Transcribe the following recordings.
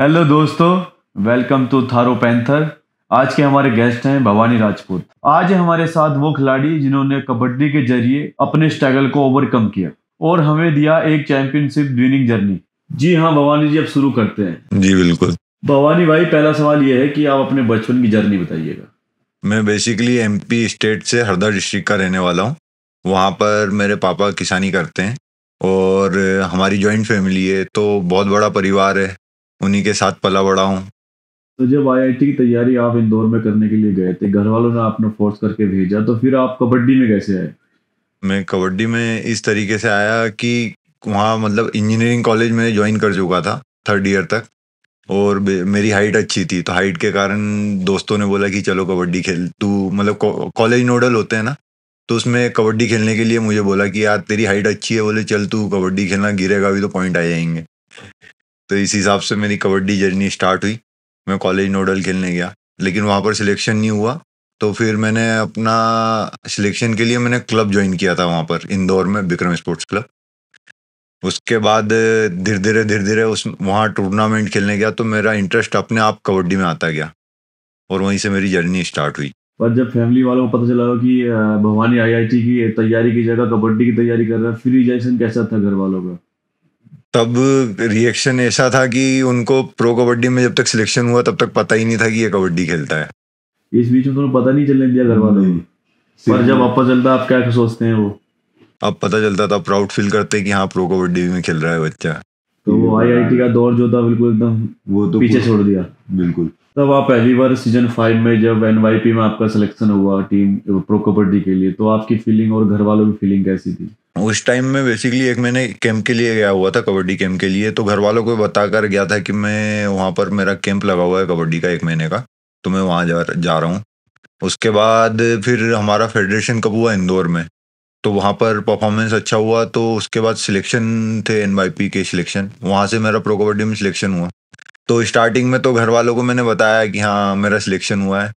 Hello दोस्तों welcome to थारो panther आज के हमारे गेस्ट हैं भवानी राजपूत आज हमारे साथ वो खिलाड़ी जिन्होंने कबड्डी के जरिए अपने स्ट्रगल को ओवरकम किया और हमें दिया एक चैंपियनशिप विनिंग जर्नी जी हाँ भवानी जी अब शुरू करते हैं जी बिल्कुल भवानी भाई पहला सवाल ये है कि आप अपने बचपन की जर्नी बताइएगा मैं बेसिकली एम स्टेट से हरदा डिस्ट्रिक्ट का रहने वाला हूँ वहाँ पर मेरे पापा किसानी करते हैं और हमारी जॉइंट फैमिली है तो बहुत बड़ा परिवार है उन्हीं के साथ पला बड़ा हूँ तो जब आईआईटी की तैयारी आप इंदौर में करने के लिए गए थे घर वालों ने आपने फोर्स करके भेजा तो फिर आप कबड्डी में कैसे आए मैं कबड्डी में इस तरीके से आया कि वहाँ मतलब इंजीनियरिंग कॉलेज में ज्वाइन कर चुका था थर्ड ईयर तक और मेरी हाइट अच्छी थी तो हाइट के कारण दोस्तों ने बोला कि चलो कबड्डी खेल तू मतलब कॉलेज नोडल होते हैं ना तो उसमें कबड्डी खेलने के लिए मुझे बोला कि यार तेरी हाइट अच्छी है बोले चल तू कबड्डी खेलना गिरेगा भी तो पॉइंट आ जाएंगे तो इस हिसाब से मेरी कबड्डी जर्नी स्टार्ट हुई मैं कॉलेज नोडल खेलने गया लेकिन वहाँ पर सिलेक्शन नहीं हुआ तो फिर मैंने अपना सिलेक्शन के लिए मैंने क्लब ज्वाइन किया था वहाँ पर इंदौर में विक्रम स्पोर्ट्स क्लब उसके बाद धीरे धीरे धीरे धीरे उस वहाँ टूर्नामेंट खेलने गया तो मेरा इंटरेस्ट अपने आप कबड्डी में आता गया और वहीं से मेरी जर्नी स्टार्ट हुई पर जब फैमिली वालों को पता चला कि भवानी आईआईटी की तैयारी की जगह कबड्डी की तैयारी कर रहा है फिर रिजेक्शन कैसा था घर वालों का तब रिएक्शन ऐसा था कि उनको प्रो कबड्डी में जब तक सिलेक्शन हुआ तब तक पता ही नहीं था कि ये कबड्डी खेलता है इस बीच में तुम्हें तो पता नहीं चलने दिया घर वालों ने पर जब आप चलता आप क्या सोचते हैं वो अब पता चलता तो प्राउड फील करते कि हाँ प्रो कबड्डी में खेल रहा है बच्चा तो वो आईआईटी का दौर जो था बिल्कुल एकदम वो तो पीछे छोड़ दिया बिल्कुल तब आप पहली बार सीजन फाइव में जब एन में आपका सिलेक्शन हुआ टीम प्रो कबड्डी के लिए तो आपकी फीलिंग और घर वालों की फीलिंग कैसी थी उस टाइम में बेसिकली एक मैंने कैंप के लिए गया हुआ था कबड्डी कैंप के लिए तो घर वालों को बताकर गया था कि मैं वहाँ पर मेरा कैंप लगा हुआ है कबड्डी का एक महीने का तो मैं वहाँ जा जा रहा हूँ उसके बाद फिर हमारा फेडरेशन कब हुआ इंदौर में तो वहाँ पर परफॉर्मेंस अच्छा हुआ तो उसके बाद सिलेक्शन थे एन के सिलेक्शन वहाँ से मेरा प्रो कबड्डी में सिलेक्शन हुआ तो स्टार्टिंग में तो घर वालों को मैंने बताया कि हाँ मेरा सिलेक्शन हुआ है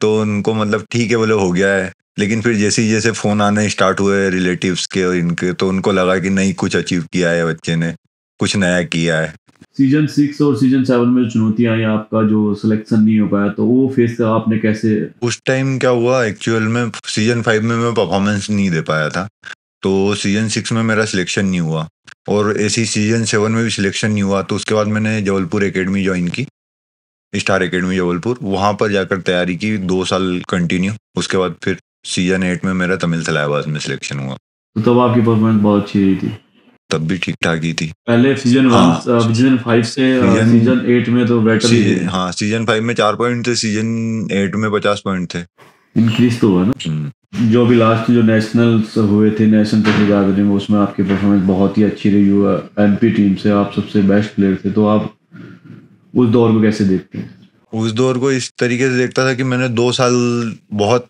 तो उनको मतलब ठीक है बोले हो गया है लेकिन फिर जैसे ही जैसे फ़ोन आने स्टार्ट हुए रिलेटिव्स के और इनके तो उनको लगा कि नहीं कुछ अचीव किया है बच्चे ने कुछ नया किया है सीजन सिक्स और सीजन सेवन में चुनौतियां आई आपका जो सिलेक्शन नहीं हो पाया तो वो फेस का आपने कैसे उस टाइम क्या हुआ एक्चुअल में सीजन फाइव में मैं परफॉर्मेंस नहीं दे पाया था तो सीजन सिक्स में मेरा सिलेक्शन नहीं हुआ और ऐसी सीजन सेवन में भी सिलेक्शन नहीं हुआ तो उसके बाद मैंने जबलपुर एकेडमी ज्वाइन की स्टार एकेडमी जबलपुर वहाँ पर जाकर तैयारी की दो साल कंटिन्यू उसके बाद फिर सीजन एट में मेरा तमिल सलाहबाज में सिलेक्शन हुआ तो तब आपकी परफॉर्मेंस बहुत अच्छी रही थी तब भी ठीक ठाक ही थी पहले सीजन हाँ, सीजन फाइव से सीजन, सीजन एट में तो बेटर सी, हाँ सीजन फाइव में चार पॉइंट थे सीजन एट में पचास पॉइंट थे इंक्रीज तो हुआ ना हम्म। जो भी लास्ट जो नेशनल्स हुए थे नेशनल टेस्ट गैदरिंग में उसमें आपकी परफॉर्मेंस बहुत ही अच्छी रही हुआ एम टीम से आप सबसे बेस्ट प्लेयर थे तो आप उस दौर को कैसे देखते हैं उस दौर को इस तरीके से देखता था कि मैंने दो साल बहुत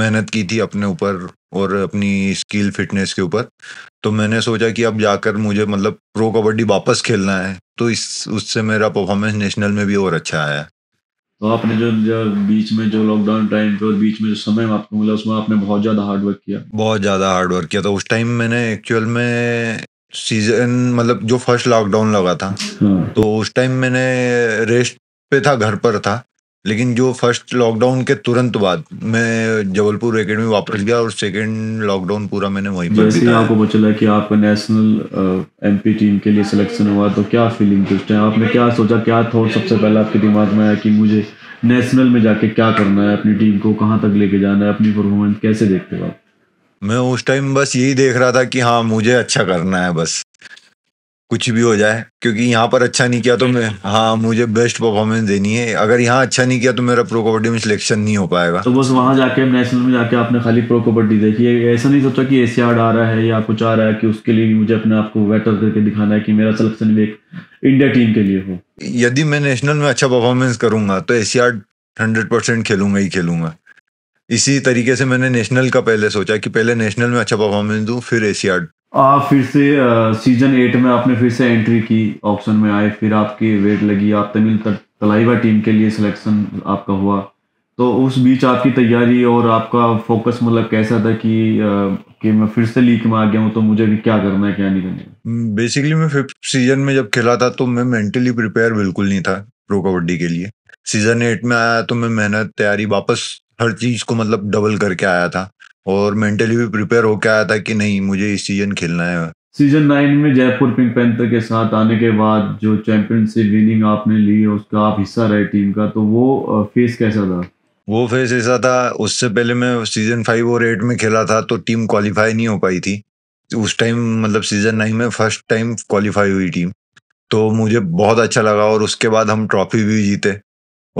मेहनत की थी अपने ऊपर और अपनी स्किल फिटनेस के ऊपर तो मैंने सोचा कि अब जाकर मुझे मतलब प्रो कबड्डी वापस खेलना है तो इस उससे मेरा परफॉर्मेंस नेशनल में भी और अच्छा आया तो आपने जो, जो बीच में जो लॉकडाउन टाइम पे और बीच में जो समय आपको मिला उसमें आपने बहुत ज्यादा हार्डवर्क किया बहुत ज्यादा हार्डवर्क किया तो उस टाइम मैंने एक्चुअल में सीजन मतलब जो फर्स्ट लॉकडाउन लगा था हाँ। तो उस टाइम मैंने रेस्ट पे था घर पर था लेकिन जो फर्स्ट लॉकडाउन के तुरंत बाद मैं जबलपुर एकेडमी वापस गया और सेकंड लॉकडाउन पूरा मैंने वहीं पर जैसे आपको पता चला कि आपका नेशनल एमपी टीम के लिए सिलेक्शन हुआ तो क्या फीलिंग थी उस टाइम आपने क्या सोचा क्या थॉट सबसे पहले आपके दिमाग में आया कि मुझे नेशनल में जाके क्या करना है अपनी टीम को कहाँ तक लेके जाना है अपनी परफॉर्मेंस कैसे देखते हो आप मैं उस टाइम बस यही देख रहा था कि हाँ मुझे अच्छा करना है बस कुछ भी हो जाए क्योंकि यहाँ पर अच्छा नहीं किया तो मैं हाँ मुझे बेस्ट परफॉर्मेंस देनी है अगर यहाँ अच्छा नहीं किया तो मेरा प्रो कबड्डी में सिलेक्शन नहीं हो पाएगा तो बस वहाँ जाके नेशनल में जाके आपने खाली प्रो कबड्डी देखी है ऐसा नहीं सोचा कि एशियाड आ रहा है या कुछ आ रहा है कि उसके लिए मुझे अपने आप को बेटर करके दिखाना है कि मेरा सिलेक्शन भी एक इंडिया टीम के लिए हो यदि मैं नेशनल में अच्छा परफॉर्मेंस करूंगा तो एशियाड हंड्रेड परसेंट खेलूंगा ही खेलूंगा इसी तरीके से मैंने नेशनल का पहले सोचा कि पहले नेशनल में अच्छा परफॉर्मेंस दूँ फिर एशियाड आप फिर से सीजन एट में आपने फिर से एंट्री की ऑप्शन में आए फिर आपकी वेट लगी आप तमिल तलाइवा टीम के लिए सिलेक्शन आपका हुआ तो उस बीच आपकी तैयारी और आपका फोकस मतलब कैसा था कि कि मैं फिर से लीग में आ गया हूँ तो मुझे भी क्या करना है क्या नहीं करना बेसिकली hmm, मैं फिफ्थ सीजन में जब खेला था तो मैं मेंटली प्रिपेयर बिल्कुल नहीं था प्रो कबड्डी के लिए सीजन एट में आया तो मैं मेहनत तैयारी वापस हर चीज को मतलब डबल करके आया था और मेंटली भी प्रिपेयर होकर आया था कि नहीं मुझे इस सीजन खेलना है सीजन नाइन में जयपुर पिंक पैंथर के साथ आने के बाद जो चैंपियनशिप विनिंग आपने ली उसका आप हिस्सा रहे टीम का तो वो फेस कैसा था वो फेस ऐसा था उससे पहले मैं सीजन फाइव और एट में खेला था तो टीम क्वालिफाई नहीं हो पाई थी उस टाइम मतलब सीजन नाइन में फर्स्ट टाइम क्वालिफाई हुई टीम तो मुझे बहुत अच्छा लगा और उसके बाद हम ट्रॉफी भी जीते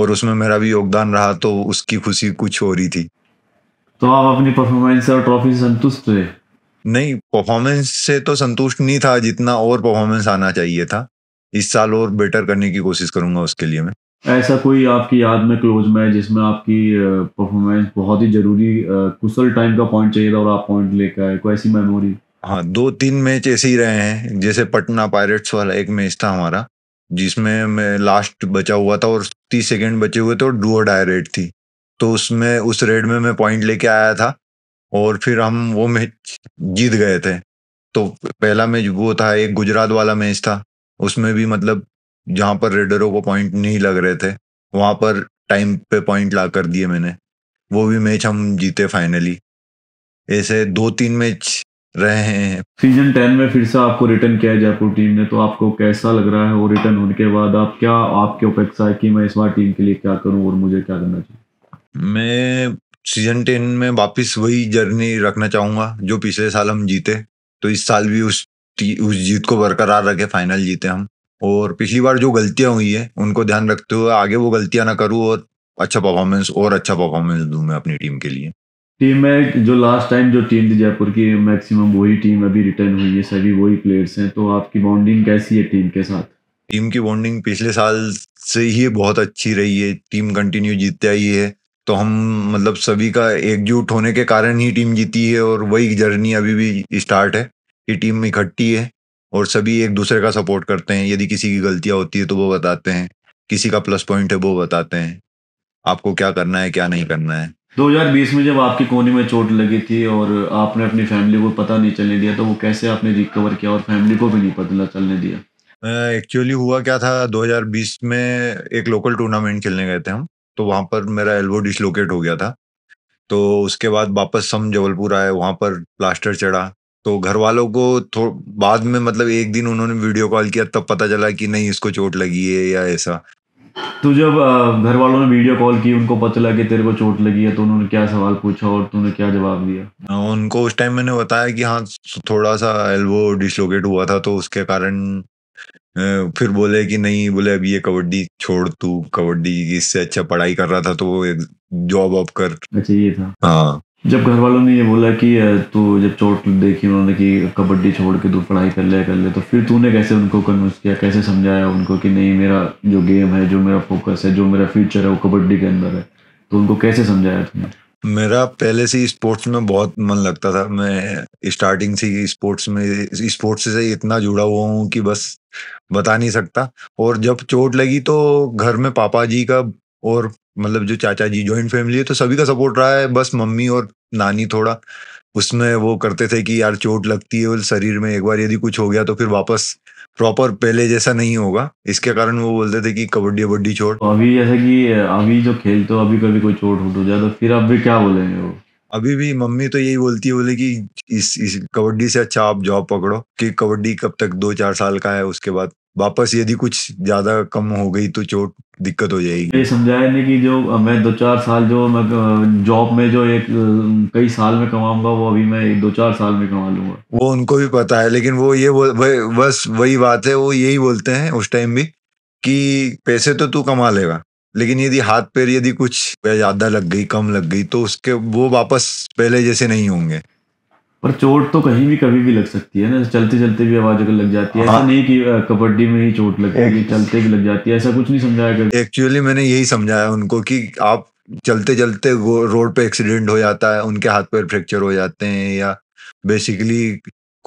और उसमें मेरा भी योगदान रहा तो उसकी खुशी कुछ हो रही थी तो आप अपनी परफॉर्मेंस और ट्रॉफी से संतुष्ट हुए नहीं परफॉर्मेंस से तो संतुष्ट नहीं था जितना और परफॉर्मेंस आना चाहिए था इस साल और बेटर करने की कोशिश करूंगा उसके लिए मैं ऐसा कोई आपकी याद में क्लोज में जिसमें आपकी परफॉर्मेंस बहुत ही जरूरी कुशल टाइम का पॉइंट चाहिए था और आप पॉइंट लेकर आए कोई ऐसी मेमोरी हाँ दो तीन मैच ऐसे ही रहे हैं जैसे पटना पायरेट्स वाला एक मैच था हमारा जिसमें मैं लास्ट बचा हुआ था और तीस सेकेंड बचे हुए थे और डुअ डायरेट थी तो उसमें उस रेड में मैं पॉइंट लेके आया था और फिर हम वो मैच जीत गए थे तो पहला मैच वो था एक गुजरात वाला मैच था उसमें भी मतलब जहाँ पर रेडरों को पॉइंट नहीं लग रहे थे वहाँ पर टाइम पे पॉइंट ला कर दिए मैंने वो भी मैच हम जीते फाइनली ऐसे दो तीन मैच रहे हैं सीजन टेन में फिर से आपको रिटर्न किया जयपुर टीम ने तो आपको कैसा लग रहा है वो रिटर्न होने के बाद आप क्या आपके अपेक्षा है कि मैं इस बार टीम के लिए क्या करूं और मुझे क्या करना चाहिए मैं सीजन टेन में वापस वही जर्नी रखना चाहूंगा जो पिछले साल हम जीते तो इस साल भी उस उस जीत को बरकरार रखे फाइनल जीते हम और पिछली बार जो गलतियां हुई है उनको ध्यान रखते हुए आगे वो गलतियां ना करूँ और अच्छा परफॉर्मेंस और अच्छा परफॉर्मेंस दूं मैं अपनी टीम के लिए टीम में जो लास्ट टाइम जो टीम थी जयपुर की मैक्सिमम वही टीम अभी रिटर्न हुई है सभी वही प्लेयर्स हैं तो आपकी बॉन्डिंग कैसी है टीम के साथ टीम की बॉन्डिंग पिछले साल से ही बहुत अच्छी रही है टीम कंटिन्यू जीतते आई है तो हम मतलब सभी का एकजुट होने के कारण ही टीम जीती है और वही जर्नी अभी भी स्टार्ट है कि टीम इकट्ठी है और सभी एक दूसरे का सपोर्ट करते हैं यदि किसी की गलतियाँ होती है तो वो बताते हैं किसी का प्लस पॉइंट है वो बताते हैं आपको क्या करना है क्या नहीं करना है 2020 में जब आपके कोने में चोट लगी थी और आपने अपनी फैमिली को पता नहीं चलने दिया तो वो कैसे आपने रिकवर किया और फैमिली को भी नहीं पता चलने दिया एक्चुअली हुआ क्या था 2020 में एक लोकल टूर्नामेंट खेलने गए थे हम तो वहां पर मेरा एल्बो डिसलोकेट हो गया था तो उसके बाद वापस हम जबलपुर आए वहां पर प्लास्टर चढ़ा तो घर वालों को थो बाद में मतलब एक दिन उन्होंने वीडियो कॉल किया तब पता चला कि नहीं इसको चोट लगी है या ऐसा तो जब घर वालों ने वीडियो कॉल की उनको पता चला कि तेरे को चोट लगी है तो उन्होंने क्या सवाल पूछा और तूने क्या जवाब दिया हाँ, उनको उस टाइम मैंने बताया कि हाँ थोड़ा सा एल्बो डिसलोकेट हुआ था तो उसके कारण फिर बोले कि नहीं बोले अब ये कबड्डी छोड़ तू कबड्डी इससे अच्छा पढ़ाई कर रहा था तो जॉब ऑफ कर अच्छा ये था हाँ जब घर वालों ने ये बोला कि तू जब चोट देखी उन्होंने कि कबड्डी छोड़ के तू पढ़ाई कर ले कर ले तो फिर तूने कैसे उनको कन्विंस किया कैसे समझाया उनको कि नहीं मेरा जो गेम है जो मेरा फोकस है जो मेरा फ्यूचर है वो कबड्डी के अंदर है तो उनको कैसे समझाया तुमने मेरा पहले से स्पोर्ट्स में बहुत मन लगता था मैं स्टार्टिंग से स्पोर्ट्स में स्पोर्ट्स से इतना जुड़ा हुआ हूँ कि बस बता नहीं सकता और जब चोट लगी तो घर में पापा जी का और मतलब जो चाचा जी ज्वाइंट फैमिली है तो सभी का सपोर्ट रहा है बस मम्मी और नानी थोड़ा उसमें वो करते थे कि यार चोट लगती है और शरीर में एक बार यदि कुछ हो गया तो फिर वापस प्रॉपर पहले जैसा नहीं होगा इसके कारण वो बोलते थे कि कबड्डी वबड्डी छोड़ तो अभी जैसे कि अभी जो खेल तो अभी कभी कोई चोट उठ हो तो जाए तो फिर अभी क्या बोलेंगे वो अभी भी मम्मी तो यही बोलती है बोले कि इस, इस कबड्डी से अच्छा आप जॉब पकड़ो कि कबड्डी कब तक दो चार साल का है उसके बाद वापस यदि कुछ ज्यादा कम हो गई तो चोट दिक्कत हो जाएगी ये समझाया नहीं कि जो मैं दो चार साल जो मैं जॉब में जो एक कई साल में कमाऊंगा वो अभी मैं एक दो चार साल में कमा लूंगा वो उनको भी पता है लेकिन वो ये बस वही बात है वो यही बोलते हैं उस टाइम भी कि पैसे तो तू कमा लेगा लेकिन यदि हाथ पैर यदि कुछ ज्यादा लग गई कम लग गई तो उसके वो वापस पहले जैसे नहीं होंगे पर चोट तो कहीं भी कभी भी लग सकती है ना चलते चलते भी आवाज अगर लग जाती है हाँ। ऐसा नहीं कि कबड्डी में ही चोट लगती है चलते भी लग जाती है ऐसा कुछ नहीं समझाया कभी एक्चुअली मैंने यही समझाया उनको कि आप चलते चलते रोड पे एक्सीडेंट हो जाता है उनके हाथ पैर फ्रैक्चर हो जाते हैं या बेसिकली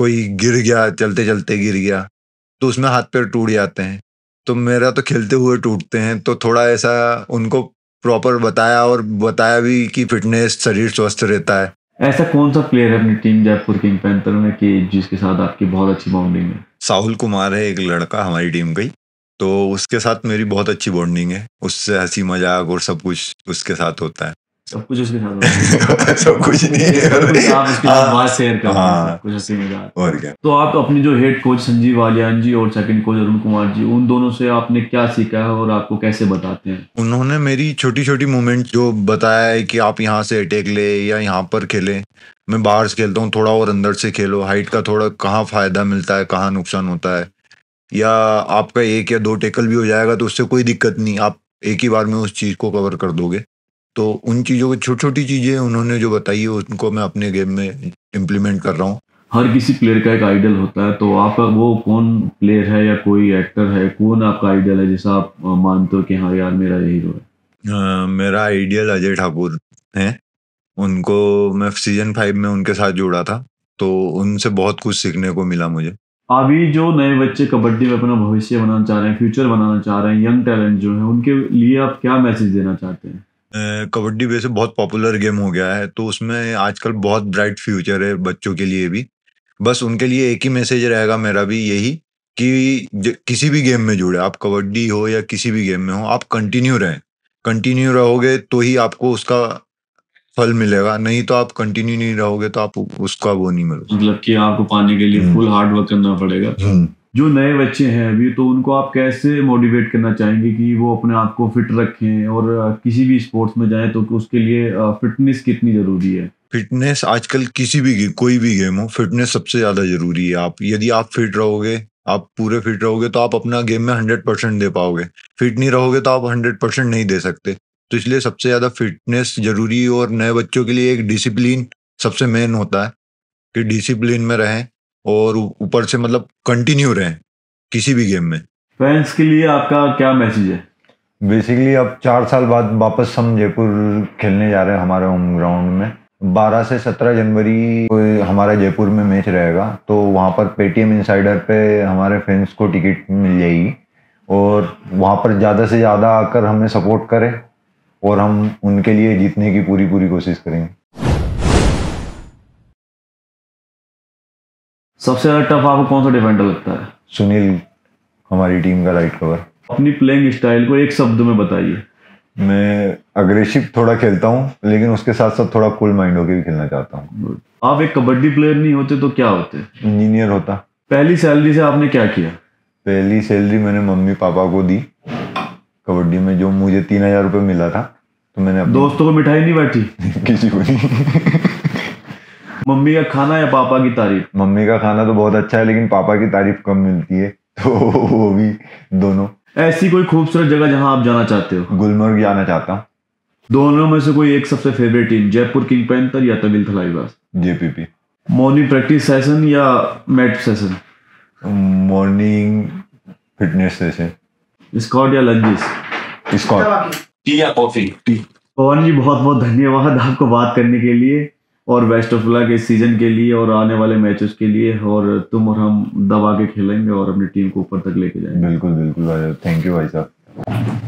कोई गिर गया चलते चलते गिर गया तो उसमें हाथ पैर टूट जाते हैं तो मेरा तो खेलते हुए टूटते हैं तो थोड़ा ऐसा उनको प्रॉपर बताया और बताया भी कि फिटनेस शरीर स्वस्थ रहता है ऐसा कौन सा प्लेयर है अपनी टीम जयपुर किंग पैंथर में कि जिसके साथ आपकी बहुत अच्छी बॉन्डिंग है साहुल कुमार है एक लड़का हमारी टीम का ही तो उसके साथ मेरी बहुत अच्छी बॉन्डिंग है उससे हंसी मजाक और सब कुछ उसके साथ होता है सब कुछ उसके साथ सब कुछ नहीं है आप उसके साथ हाँ। बात शेयर कर हाँ। कुछ हंसी मजाक और क्या तो आप अपनी जो हेड कोच संजीव वालियान जी और सेकंड कोच अरुण कुमार जी उन दोनों से आपने क्या सीखा है और आपको कैसे बताते हैं उन्होंने मेरी छोटी छोटी मूवमेंट जो बताया है कि आप यहाँ से अटैक ले या यहाँ पर खेले मैं बाहर से खेलता हूँ थोड़ा और अंदर से खेलो हाइट का थोड़ा कहाँ फायदा मिलता है कहाँ नुकसान होता है या आपका एक या दो टेकल भी हो जाएगा तो उससे कोई दिक्कत नहीं आप एक ही बार में उस चीज़ को कवर कर दोगे तो उन चीज़ों की छोटी छोटी चीज़ें उन्होंने जो बताई है उनको मैं अपने गेम में इम्प्लीमेंट कर रहा हूँ हर किसी प्लेयर का एक आइडल होता है तो आपका वो कौन प्लेयर है या कोई एक्टर है कौन आपका आइडल है जैसा आप मानते हो कि हाँ यार मेरा हीरो है आ, मेरा आइडियल अजय ठाकुर है उनको मैं सीजन फाइव में उनके साथ जुड़ा था तो उनसे बहुत कुछ सीखने को मिला मुझे अभी जो नए बच्चे कबड्डी में अपना भविष्य बनाना चाह रहे हैं फ्यूचर बनाना चाह रहे हैं यंग टैलेंट जो है उनके लिए आप क्या मैसेज देना चाहते हैं कबड्डी वैसे बहुत पॉपुलर गेम हो गया है तो उसमें आजकल बहुत ब्राइट फ्यूचर है बच्चों के लिए भी बस उनके लिए एक ही मैसेज रहेगा मेरा भी यही कि किसी भी गेम में जुड़े आप कबड्डी हो या किसी भी गेम में हो आप कंटिन्यू रहें कंटिन्यू रहोगे तो ही आपको उसका फल मिलेगा नहीं तो आप कंटिन्यू नहीं रहोगे तो आप उसका वो नहीं मिलेगा मतलब कि आपको पाने के लिए फुल हार्ड वर्क करना पड़ेगा हम्म। जो नए बच्चे हैं अभी तो उनको आप कैसे मोटिवेट करना चाहेंगे कि वो अपने आप को फिट रखें और किसी भी स्पोर्ट्स में जाएं तो उसके लिए फिटनेस कितनी ज़रूरी है फिटनेस आजकल किसी भी कोई भी गेम हो फिटनेस सबसे ज़्यादा ज़रूरी है आप यदि आप फिट रहोगे आप पूरे फिट रहोगे तो आप अपना गेम में हंड्रेड परसेंट दे पाओगे फिट नहीं रहोगे तो आप हंड्रेड परसेंट नहीं दे सकते तो इसलिए सबसे ज़्यादा फिटनेस ज़रूरी और नए बच्चों के लिए एक डिसिप्लिन सबसे मेन होता है कि डिसिप्लिन में रहें और ऊपर से मतलब कंटिन्यू रहें किसी भी गेम में फैंस के लिए आपका क्या मैसेज है बेसिकली अब चार साल बाद वापस हम जयपुर खेलने जा रहे हैं हमारे होम ग्राउंड में 12 से 17 जनवरी को हमारा जयपुर में मैच रहेगा तो वहाँ पर पेटीएम इंसाइडर पे हमारे फैंस को टिकट मिल जाएगी और वहाँ पर ज़्यादा से ज़्यादा आकर हमें सपोर्ट करें और हम उनके लिए जीतने की पूरी पूरी कोशिश करेंगे सबसे ज्यादा टफ आपको कौन सा डिफेंडर लगता है सुनील हमारी टीम का राइट कवर अपनी प्लेइंग स्टाइल को एक शब्द में बताइए मैं अग्रेसिव थोड़ा खेलता हूँ लेकिन उसके साथ साथ थोड़ा कूल माइंड होकर भी खेलना चाहता हूँ आप एक कबड्डी प्लेयर नहीं होते तो क्या होते इंजीनियर होता पहली सैलरी से आपने क्या किया पहली सैलरी मैंने मम्मी पापा को दी कबड्डी में जो मुझे तीन हजार रुपये मिला था तो मैंने दोस्तों को मिठाई नहीं बांटी किसी को नहीं मम्मी का खाना या पापा की तारीफ मम्मी का खाना तो बहुत अच्छा है लेकिन पापा की तारीफ कम मिलती है तो वो भी दोनों ऐसी कोई खूबसूरत जगह जहां आप जाना चाहते हो गुलमर्ग जाना चाहता हूँ दोनों में से कोई एक सबसे favourite team Jaipur king panther या Tamil Thalaivas JPP morning practice session या mat session morning fitness session squat या लंजिस स्कॉट टी या कॉफी टी पवन जी बहुत बहुत धन्यवाद आपको बात करने के लिए और बेस्ट ऑफ लक इस सीजन के लिए और आने वाले मैचेस के लिए और तुम और हम दबा के खेलेंगे और अपनी टीम को ऊपर तक लेके जाएंगे बिल्कुल बिल्कुल भाई थैंक यू भाई साहब